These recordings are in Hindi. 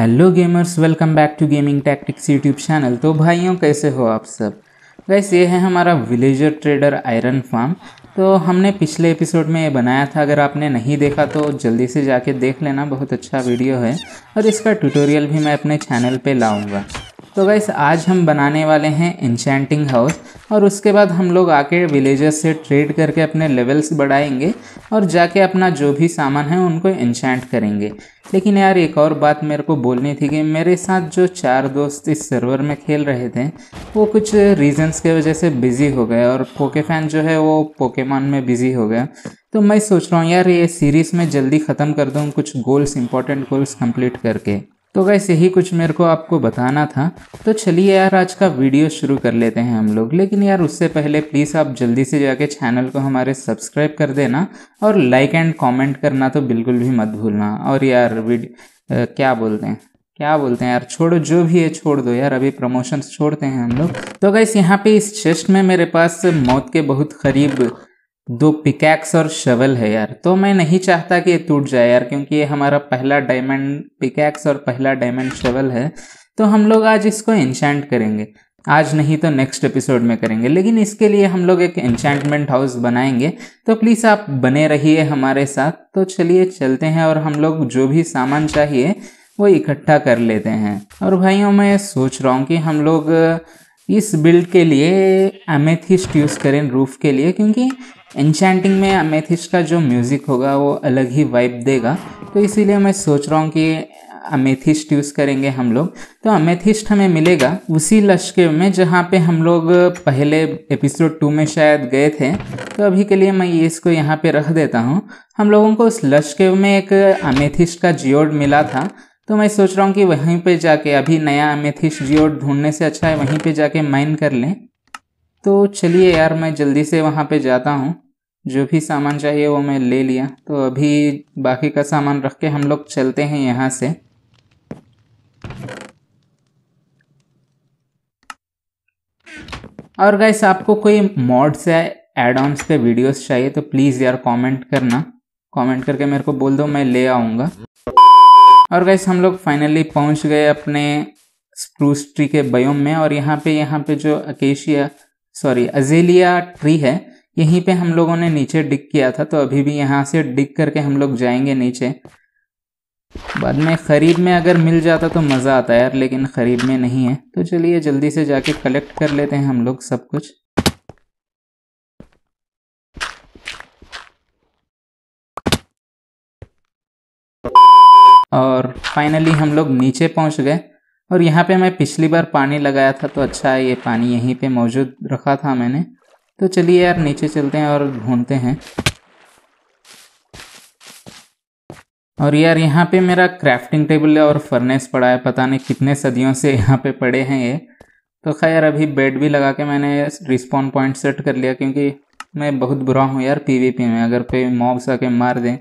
hello gamers welcome back to gaming tactics YouTube channel तो भाइयों कैसे हो आप सब गैस ये है हमारा विलेजर ट्रेडर आयरन फार्म तो हमने पिछले एपिसोड में ये बनाया था अगर आपने नहीं देखा तो जल्दी से जाके देख लेना बहुत अच्छा वीडियो है और इसका ट्यूटोरियल भी मैं अपने चैनल पे लाऊंगा तो गैस आज हम बनाने वाले हैं इंचैंटिंग हाउस और उसके बाद हम लोग आके विलेजेस से ट्रेड करके अपने लेवल्स बढ़ाएंगे और जाके अपना जो भी सामान है उनको इंचैंट करेंगे लेकिन यार एक और बात मेरे को बोलनी थी कि मेरे साथ जो चार दोस्त इस सर्वर में खेल रहे थे वो कुछ रीजंस के वजह से बिज़ी हो गए और पोके फैन जो है वो पोकेमान में बिज़ी हो गया तो मैं सोच रहा हूँ यार ये सीरीज़ में जल्दी ख़त्म कर दूँ कुछ गोल्स इंपॉर्टेंट गोल्स कंप्लीट करके तो वैसे ही कुछ मेरे को आपको बताना था तो चलिए यार आज का वीडियो शुरू कर लेते हैं हम लोग लेकिन यार उससे पहले प्लीज़ आप जल्दी से जाके चैनल को हमारे सब्सक्राइब कर देना और लाइक एंड कमेंट करना तो बिल्कुल भी मत भूलना और यार वीडियो क्या बोलते हैं क्या बोलते हैं यार छोड़ो जो भी है छोड़ दो यार अभी प्रमोशंस छोड़ते हैं हम लोग तो गैस यहाँ पे इस चेस्ट में मेरे पास मौत के बहुत करीब दो पिकैक्स और शवल है यार तो मैं नहीं चाहता कि ये टूट जाए यार क्योंकि ये हमारा पहला डायमंड पिकैक्स और पहला डायमंड शवल है तो हम लोग आज इसको एंशेंट करेंगे आज नहीं तो नेक्स्ट एपिसोड में करेंगे लेकिन इसके लिए हम लोग एक एनचैंटमेंट हाउस बनाएंगे तो प्लीज़ आप बने रहिए हमारे साथ तो चलिए चलते हैं और हम लोग जो भी सामान चाहिए वो इकट्ठा कर लेते हैं और भाइयों मैं सोच रहा हूँ कि हम लोग इस बिल्ड के लिए एमेथिस्ट यूज़ करें रूफ़ के लिए क्योंकि एनचैंटिंग में अमेथिस का जो म्यूज़िक होगा वो अलग ही वाइब देगा तो इसीलिए मैं सोच रहा हूँ कि अमेथिस्ट यूज़ करेंगे हम लोग तो अमेथिस्ट हमें मिलेगा उसी लश्के में जहाँ पे हम लोग पहले एपिसोड टू में शायद गए थे तो अभी के लिए मैं ये इसको यहाँ पे रख देता हूँ हम लोगों को उस लश्के में एक अमेथिस्ट का जियोड मिला था तो मैं सोच रहा हूँ कि वहीं पे जाके अभी नया अमेथिस्ट जियोड ढूंढने से अच्छा है वहीं पर जाके माइन कर लें तो चलिए यार मैं जल्दी से वहाँ पर जाता हूँ जो भी सामान चाहिए वो मैं ले लिया तो अभी बाकी का सामान रख के हम लोग चलते हैं यहाँ से और गाइस आपको कोई मॉड्स या एड ऑन्स के वीडियोस चाहिए तो प्लीज़ यार कमेंट करना कमेंट करके मेरे को बोल दो मैं ले आऊँगा और गैस हम लोग फाइनली पहुँच गए अपने स्प्रूस ट्री के बयोम में और यहाँ पे यहाँ पे जो अकेशिया सॉरी अजेलिया ट्री है यहीं पे हम लोगों ने नीचे डिक किया था तो अभी भी यहाँ से डिक करके हम लोग जाएंगे नीचे बाद में खरीद में अगर मिल जाता तो मज़ा आता यार लेकिन खरीद में नहीं है तो चलिए जल्दी से जाके कलेक्ट कर लेते हैं हम लोग सब कुछ और फाइनली हम लोग नीचे पहुंच गए और यहाँ पे मैं पिछली बार पानी लगाया था तो अच्छा है ये पानी यहीं पे मौजूद रखा था मैंने तो चलिए यार नीचे चलते हैं और ढूंढते हैं और यार यहाँ पे मेरा क्राफ्टिंग टेबल और फर्नेस पड़ा है पता नहीं कितने सदियों से यहाँ पे पड़े हैं ये तो खैर अभी बेड भी लगा के मैंने रिस्पॉन पॉइंट सेट कर लिया क्योंकि मैं बहुत बुरा हूँ यार पीवीपी में अगर कोई मॉब्स आके मार दें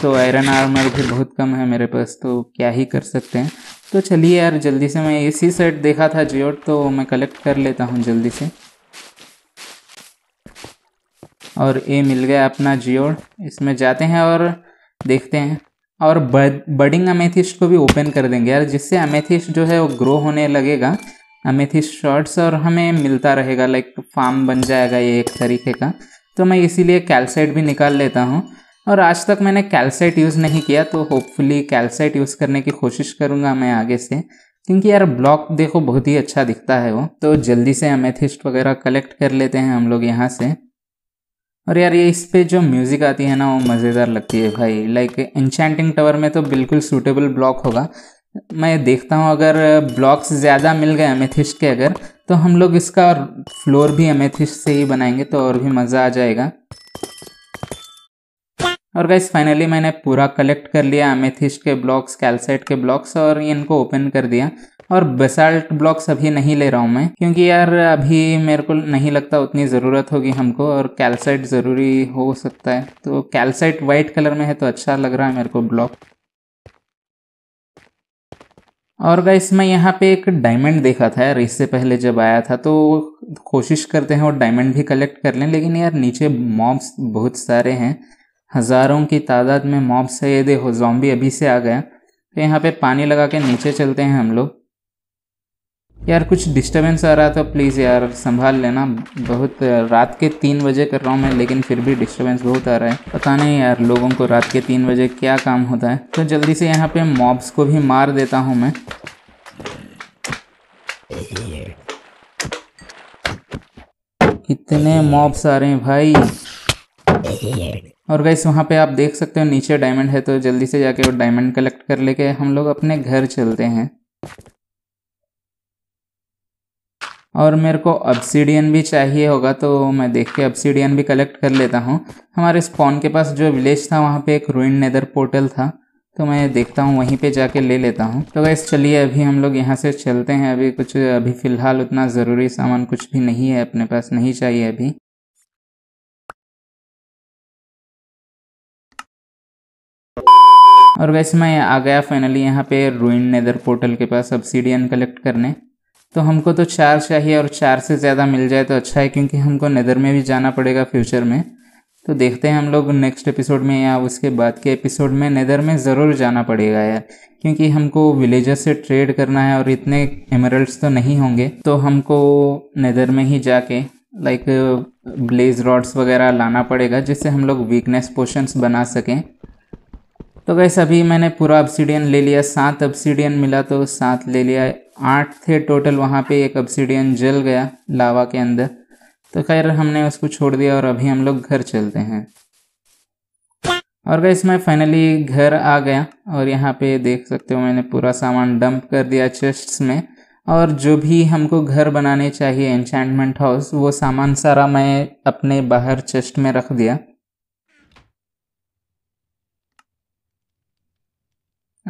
तो आयरन आर्मर भी बहुत कम है मेरे पास तो क्या ही कर सकते हैं तो चलिए यार जल्दी से मैं इसी सेट देखा था जियोट तो मैं कलेक्ट कर लेता हूँ जल्दी से और ये मिल गया अपना जियोड इसमें जाते हैं और देखते हैं और बडिंग अमेथिस्ट को भी ओपन कर देंगे यार जिससे अमेथिस्ट जो है वो ग्रो होने लगेगा अमेथिस्ट शॉर्ट्स और हमें मिलता रहेगा लाइक फार्म बन जाएगा ये एक तरीके का तो मैं इसीलिए कैल्साइट भी निकाल लेता हूँ और आज तक मैंने कैल्साइट यूज़ नहीं किया तो होपफुली कैल्साइट यूज़ करने की कोशिश करूँगा मैं आगे से क्योंकि यार ब्लॉक देखो बहुत ही अच्छा दिखता है वो तो जल्दी से अमेथिस्ट वगैरह कलेक्ट कर लेते हैं हम लोग यहाँ से और यार ये इस पे जो म्यूज़िक आती है ना वो मज़ेदार लगती है भाई लाइक इंचैंटिंग टावर में तो बिल्कुल सूटेबल ब्लॉक होगा मैं देखता हूँ अगर ब्लॉक्स ज़्यादा मिल गए अमेथिस्ट के अगर तो हम लोग इसका फ्लोर भी अमेथिस्ट से ही बनाएंगे तो और भी मज़ा आ जाएगा और गाइस फाइनली मैंने पूरा कलेक्ट कर लिया अमेथिस्ट के ब्लॉक्स कैलसाइट के ब्लॉक्स और इनको ओपन कर दिया और बेसाल्ट ब्लॉक्स अभी नहीं ले रहा हूँ मैं क्योंकि यार अभी मेरे को नहीं लगता उतनी ज़रूरत होगी हमको और कैल्साइट ज़रूरी हो सकता है तो कैल्साइट वाइट कलर में है तो अच्छा लग रहा है मेरे को ब्लॉक और गाइस मैं यहाँ पे एक डायमंड देखा था यार इससे पहले जब आया था तो कोशिश करते हैं वो डायमंड भी कलेक्ट कर लें लेकिन यार नीचे मॉब्स बहुत सारे हैं हज़ारों की तादाद में मॉब्स है ये देखो जॉम्बी अभी से आ गया तो यहाँ पे पानी लगा के नीचे चलते हैं हम लोग यार कुछ डिस्टर्बेंस आ रहा था प्लीज़ यार संभाल लेना बहुत रात के तीन बजे कर रहा हूँ मैं लेकिन फिर भी डिस्टर्बेंस बहुत आ रहा है पता नहीं यार लोगों को रात के तीन बजे क्या काम होता है तो जल्दी से यहाँ पे मॉब्स को भी मार देता हूँ मैं कितने मॉब्स आ रहे हैं भाई और गैस वहाँ पे आप देख सकते हो नीचे डायमंड है तो जल्दी से जाके वो डायमंड कलेक्ट कर लेके हम लोग अपने घर चलते हैं और मेरे को अब्सिडियन भी चाहिए होगा तो मैं देख के अब्सिडियन भी कलेक्ट कर लेता हूँ हमारे स्पॉन के पास जो विलेज था वहाँ पे एक रुइन नेदर पोर्टल था तो मैं देखता हूँ वहीं पे जाके ले लेता हूँ तो वैसे चलिए अभी हम लोग यहाँ से चलते हैं अभी कुछ अभी फ़िलहाल उतना ज़रूरी सामान कुछ भी नहीं है अपने पास नहीं चाहिए अभी और वैसे मैं आ गया फाइनली यहाँ पे रुइन नेदर पोर्टल के पास अब्सिडियन कलेक्ट करने तो हमको तो चार चाहिए और चार से ज़्यादा मिल जाए तो अच्छा है क्योंकि हमको नदर में भी जाना पड़ेगा फ्यूचर में तो देखते हैं हम लोग नेक्स्ट एपिसोड में या उसके बाद के एपिसोड में नदर में ज़रूर जाना पड़ेगा यार क्योंकि हमको विलेजर से ट्रेड करना है और इतने एमरल्ड्स तो नहीं होंगे तो हमको नदर में ही जाके लाइक ब्लेज रॉड्स वगैरह लाना पड़ेगा जिससे हम लोग वीकनेस पोशंस बना सकें तो वैसे अभी मैंने पूरा ऑब्सीडियन ले लिया सात ऑब्सीडियन मिला तो सात ले लिया आठ थे टोटल वहाँ पे एक ऑब्सिडियन जल गया लावा के अंदर तो खैर हमने उसको छोड़ दिया और अभी हम लोग घर चलते हैं और गैस मैं फाइनली घर आ गया और यहाँ पे देख सकते हो मैंने पूरा सामान डंप कर दिया चेस्ट्स में और जो भी हमको घर बनाने चाहिए एन्चैंटमेंट हाउस वो सामान सारा मैं अपने बाहर चेस्ट में रख दिया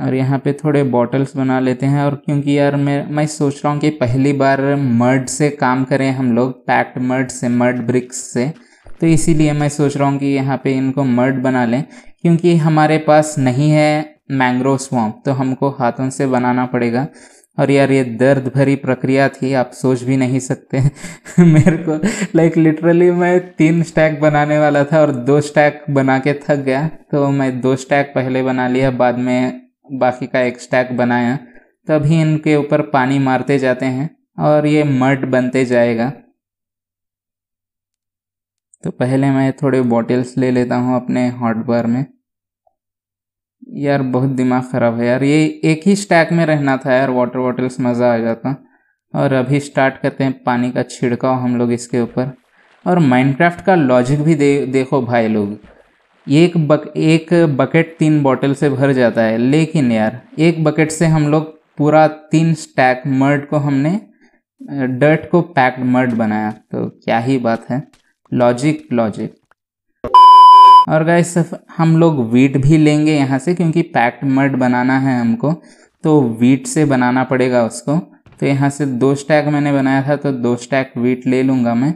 और यहाँ पे थोड़े बॉटल्स बना लेते हैं और क्योंकि यार मैं मैं सोच रहा हूँ कि पहली बार मर्ड से काम करें हम लोग पैक्ट मर्ड से मर्ड ब्रिक्स से तो इसीलिए मैं सोच रहा हूँ कि यहाँ पे इनको मर्ड बना लें क्योंकि हमारे पास नहीं है मैंग्रोव स्वाम्प तो हमको हाथों से बनाना पड़ेगा और यार ये दर्द भरी प्रक्रिया थी आप सोच भी नहीं सकते मेरे को लाइक like, लिटरली मैं तीन स्टैक बनाने वाला था और दो स्टैक बना के थक गया तो मैं दो स्टैक पहले बना लिया बाद में बाकी का एक स्टैक बनाया तभी इनके ऊपर पानी मारते जाते हैं और ये मर्ड बनते जाएगा तो पहले मैं थोड़े बॉटल्स ले लेता हूँ अपने हॉट बार में यार बहुत दिमाग ख़राब है यार ये एक ही स्टैक में रहना था यार वाटर बॉटल्स मज़ा आ जाता और अभी स्टार्ट करते हैं पानी का छिड़काव हम लोग इसके ऊपर और माइनक्राफ्ट का लॉजिक भी दे देखो भाई लोग एक बक एक बकेट तीन बॉटल से भर जाता है लेकिन यार एक बकेट से हम लोग पूरा तीन स्टैक मर्ड को हमने डर्ट को पैक्ड मर्ड बनाया तो क्या ही बात है लॉजिक लॉजिक और गाइस हम लोग वीट भी लेंगे यहाँ से क्योंकि पैक्ड मर्ड बनाना है हमको तो वीट से बनाना पड़ेगा उसको तो यहाँ से दो स्टैक मैंने बनाया था तो दो स्टैक वीट ले लूँगा मैं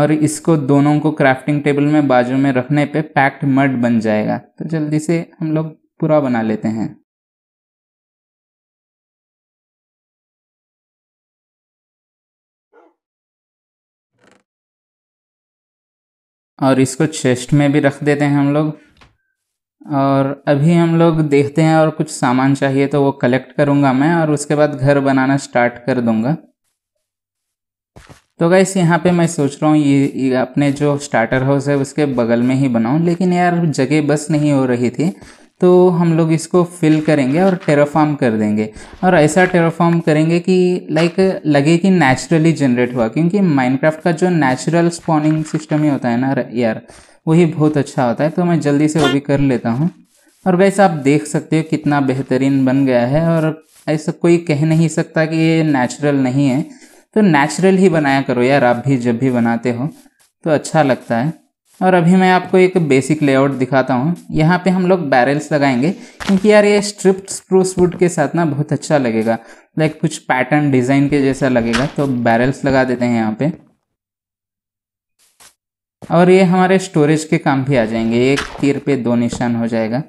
और इसको दोनों को क्राफ्टिंग टेबल में बाजू में रखने पे पैक्ड मड बन जाएगा तो जल्दी से हम लोग पूरा बना लेते हैं और इसको चेस्ट में भी रख देते हैं हम लोग और अभी हम लोग देखते हैं और कुछ सामान चाहिए तो वो कलेक्ट करूंगा मैं और उसके बाद घर बनाना स्टार्ट कर दूंगा तो गाइस यहाँ पे मैं सोच रहा हूँ ये, ये अपने जो स्टार्टर हाउस है उसके बगल में ही बनाऊँ लेकिन यार जगह बस नहीं हो रही थी तो हम लोग इसको फिल करेंगे और टेराफार्म कर देंगे और ऐसा टेराफॉर्म करेंगे कि लाइक लगे कि नेचुरली जनरेट हुआ क्योंकि माइनक्राफ्ट का जो नेचुरल स्पॉनिंग सिस्टम ही होता है ना यार वही बहुत अच्छा होता है तो मैं जल्दी से वो भी कर लेता हूँ और वैसे आप देख सकते हो कितना बेहतरीन बन गया है और ऐसा कोई कह नहीं सकता कि ये नेचुरल नहीं है तो नेचुरल ही बनाया करो यार आप भी जब भी बनाते हो तो अच्छा लगता है और अभी मैं आपको एक बेसिक लेआउट दिखाता हूँ यहाँ पे हम लोग बैरल्स लगाएंगे क्योंकि यार ये स्ट्रिप्ट स्प्रूस वुड के साथ ना बहुत अच्छा लगेगा लाइक कुछ पैटर्न डिज़ाइन के जैसा लगेगा तो बैरल्स लगा देते हैं यहाँ पे और ये हमारे स्टोरेज के काम भी आ जाएंगे एक तीर पे दो निशान हो जाएगा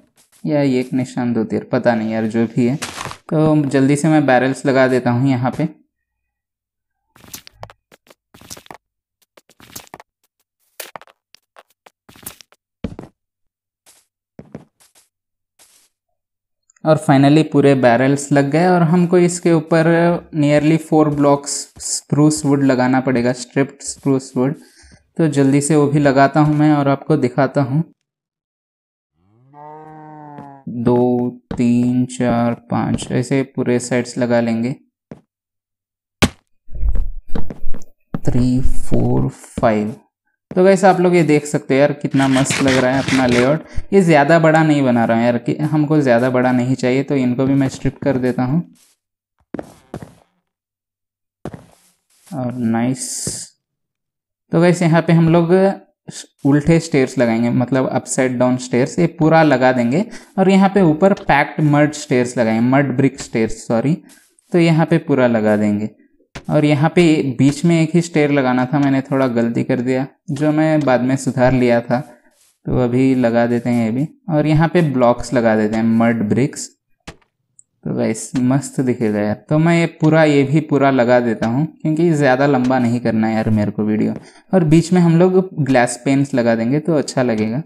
या एक निशान दो तीर पता नहीं यार जो भी है तो जल्दी से मैं बैरल्स लगा देता हूँ यहाँ पे और फाइनली पूरे बैरल्स लग गए और हमको इसके ऊपर nearly four blocks spruce wood लगाना पड़ेगा स्ट्रिप्ट स्प्रूस वुड तो जल्दी से वो भी लगाता हूँ मैं और आपको दिखाता हूँ दो तीन चार पाँच ऐसे पूरे साइड्स लगा लेंगे थ्री फोर फाइव तो वैसे आप लोग ये देख सकते हो यार कितना मस्त लग रहा है अपना लेआउट ये ज़्यादा बड़ा नहीं बना रहा हूँ यार कि हमको ज़्यादा बड़ा नहीं चाहिए तो इनको भी मैं स्ट्रिप कर देता हूँ और नाइस तो वैसे यहाँ पे हम लोग उल्टे स्टेयर्स लगाएंगे मतलब अपसाइड डाउन स्टेयर्स ये पूरा लगा देंगे और यहाँ पे ऊपर पैक्ड मर्ड स्टेयर्स लगाएंगे मर्ड ब्रिक स्टेयर्स सॉरी तो यहाँ पे पूरा लगा देंगे और यहाँ पे बीच में एक ही स्टेयर लगाना था मैंने थोड़ा गलती कर दिया जो मैं बाद में सुधार लिया था तो अभी लगा देते हैं ये भी और यहाँ पे ब्लॉक्स लगा देते हैं मर्ड ब्रिक्स तो वैस मस्त दिखेगा यार तो मैं ये पूरा ये भी पूरा लगा देता हूँ क्योंकि ज़्यादा लंबा नहीं करना यार मेरे को वीडियो और बीच में हम लोग ग्लास पेन्स लगा देंगे तो अच्छा लगेगा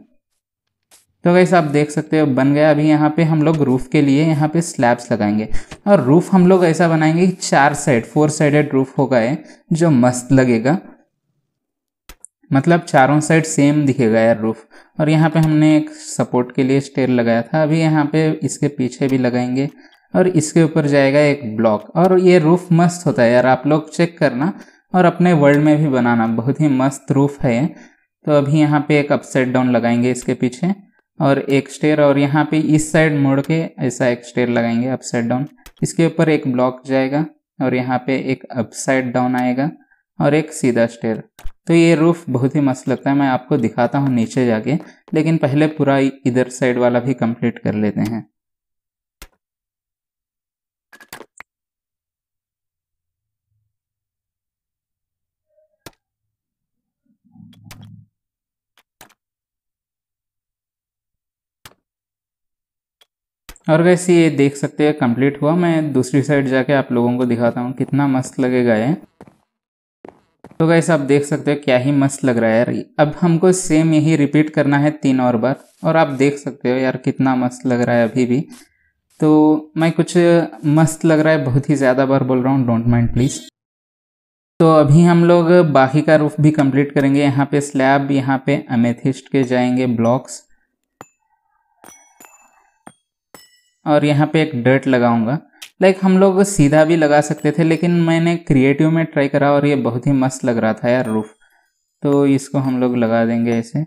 तो वैसे आप देख सकते हो बन गया अभी यहाँ पे हम लोग रूफ़ के लिए यहाँ पे स्लैब्स लगाएंगे और रूफ़ हम लोग ऐसा बनाएंगे कि चार साइड फोर साइडेड रूफ़ होगा ये जो मस्त लगेगा मतलब चारों साइड सेम दिखेगा यार रूफ़ और यहाँ पे हमने एक सपोर्ट के लिए स्टेयर लगाया था अभी यहाँ पे इसके पीछे भी लगाएंगे और इसके ऊपर जाएगा एक ब्लॉक और ये रूफ़ मस्त होता है यार आप लोग चेक करना और अपने वर्ल्ड में भी बनाना बहुत ही मस्त रूफ़ है तो अभी यहाँ पे एक अपसेट डाउन लगाएंगे इसके पीछे और एक स्टेयर और यहाँ पे इस साइड मोड़ के ऐसा एक स्टेयर लगाएंगे अप साइड डाउन इसके ऊपर एक ब्लॉक जाएगा और यहाँ पे एक अप साइड डाउन आएगा और एक सीधा स्टेयर तो ये रूफ बहुत ही मस्त लगता है मैं आपको दिखाता हूँ नीचे जाके लेकिन पहले पूरा इधर साइड वाला भी कंप्लीट कर लेते हैं और वैसे ये देख सकते हैं कंप्लीट हुआ मैं दूसरी साइड जाके आप लोगों को दिखाता हूँ कितना मस्त लगेगा ये तो गैस आप देख सकते हो क्या ही मस्त लग रहा है यार अब हमको सेम यही रिपीट करना है तीन और बार और आप देख सकते हो यार कितना मस्त लग रहा है अभी भी तो मैं कुछ मस्त लग रहा है बहुत ही ज़्यादा बार बोल रहा हूँ डोंट माइंड प्लीज़ तो अभी हम लोग बाकी का रूफ भी कंप्लीट करेंगे यहाँ पे स्लैब यहाँ पे अमेथिस्ट के जाएंगे ब्लॉक्स और यहाँ पे एक डर्ट लगाऊंगा लाइक हम लोग सीधा भी लगा सकते थे लेकिन मैंने क्रिएटिव में ट्राई करा और ये बहुत ही मस्त लग रहा था यार रूफ तो इसको हम लोग लगा देंगे ऐसे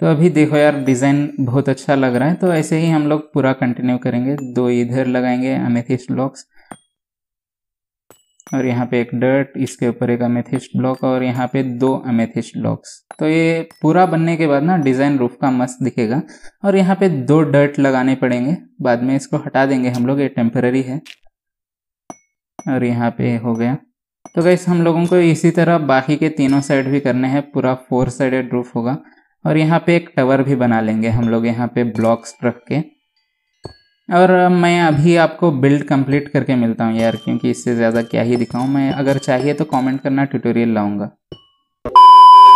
तो अभी देखो यार डिज़ाइन बहुत अच्छा लग रहा है तो ऐसे ही हम लोग पूरा कंटिन्यू करेंगे दो इधर लगाएंगे अमेथिस्ट ब्लॉक्स और यहाँ पे एक डर्ट इसके ऊपर एक अमेथिस्ट ब्लॉक और यहाँ पे दो अमेथिस्ट ब्लॉक्स तो ये पूरा बनने के बाद ना डिज़ाइन रूफ का मस्त दिखेगा और यहाँ पे दो डर्ट लगाने पड़ेंगे बाद में इसको हटा देंगे हम लोग ये टेम्पररी है और यहाँ पे हो गया तो गैस हम लोगों को इसी तरह बाकी के तीनों साइड भी करने हैं पूरा फोर साइडेड रूफ होगा और यहाँ पे एक टवर भी बना लेंगे हम लोग यहाँ पे ब्लॉक्स रख के और मैं अभी आपको बिल्ड कंप्लीट करके मिलता हूँ यार क्योंकि इससे ज़्यादा क्या ही दिखाऊँ मैं अगर चाहिए तो कमेंट करना ट्यूटोरियल लाऊंगा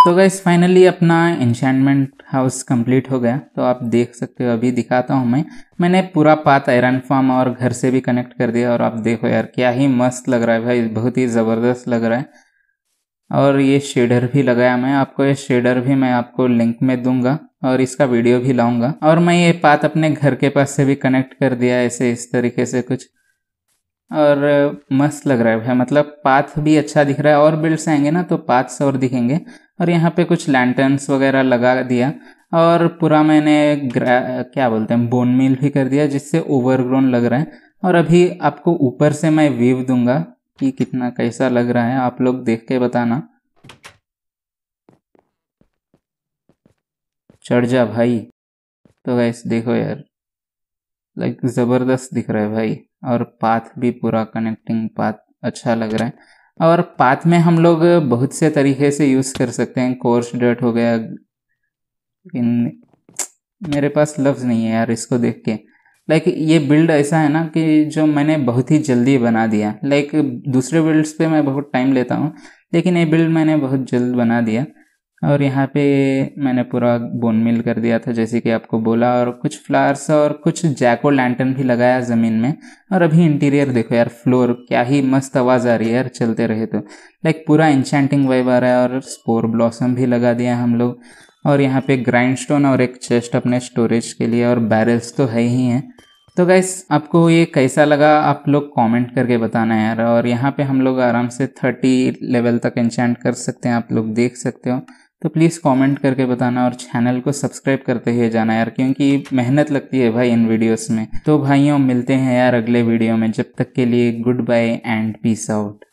तो गैस फाइनली अपना इंचमेंट हाउस कंप्लीट हो गया तो आप देख सकते हो अभी दिखाता हूँ मैं मैंने पूरा पात आयरन फार्म और घर से भी कनेक्ट कर दिया और आप देखो यार क्या ही मस्त लग रहा है भाई बहुत ही ज़बरदस्त लग रहा है और ये शेडर भी लगाया मैं आपको ये शेडर भी मैं आपको लिंक में दूंगा और इसका वीडियो भी लाऊंगा और मैं ये पात अपने घर के पास से भी कनेक्ट कर दिया ऐसे इस तरीके से कुछ और मस्त लग रहा है भाई मतलब पाथ भी अच्छा दिख रहा है और बिल्ड्स आएंगे ना तो पाथ्स और दिखेंगे और यहाँ पे कुछ लैंटर्न्स वगैरह लगा दिया और पूरा मैंने क्या बोलते हैं बोन मिल भी कर दिया जिससे ओवरग्रोन लग रहा है और अभी आपको ऊपर से मैं व्यू दूंगा कि कितना कैसा लग रहा है आप लोग देख के बताना चढ़ जा भाई तो गैस देखो यार लाइक ज़बरदस्त दिख रहा है भाई और पाथ भी पूरा कनेक्टिंग पाथ अच्छा लग रहा है और पाथ में हम लोग बहुत से तरीके से यूज़ कर सकते हैं कोर्स डर्ट हो गया इन मेरे पास लफ्ज़ नहीं है यार इसको देख के लाइक ये बिल्ड ऐसा है ना कि जो मैंने बहुत ही जल्दी बना दिया लाइक दूसरे बिल्ड्स पे मैं बहुत टाइम लेता हूँ लेकिन ये बिल्ड मैंने बहुत जल्द बना दिया और यहाँ पे मैंने पूरा बोन मिल कर दिया था जैसे कि आपको बोला और कुछ फ्लावर्स और कुछ जैको लैंटन भी लगाया ज़मीन में और अभी इंटीरियर देखो यार फ्लोर क्या ही मस्त आवाज़ आ रही है यार चलते रहे तो लाइक पूरा इंशेंटिंग वाइब आ रहा है और स्पोर ब्लॉसम भी लगा दिया हम लोग और यहाँ पे ग्राइंडस्टोन और एक चेस्ट अपने स्टोरेज के लिए और बैरल्स तो है ही हैं तो गैस आपको ये कैसा लगा आप लोग कमेंट करके बताना यार और यहाँ पे हम लोग आराम से थर्टी लेवल तक इंचेंट कर सकते हैं आप लोग देख सकते हो तो प्लीज़ कमेंट करके बताना और चैनल को सब्सक्राइब करते हुए जाना यार क्योंकि मेहनत लगती है भाई इन वीडियोस में तो भाइयों मिलते हैं यार अगले वीडियो में जब तक के लिए good bye and peace out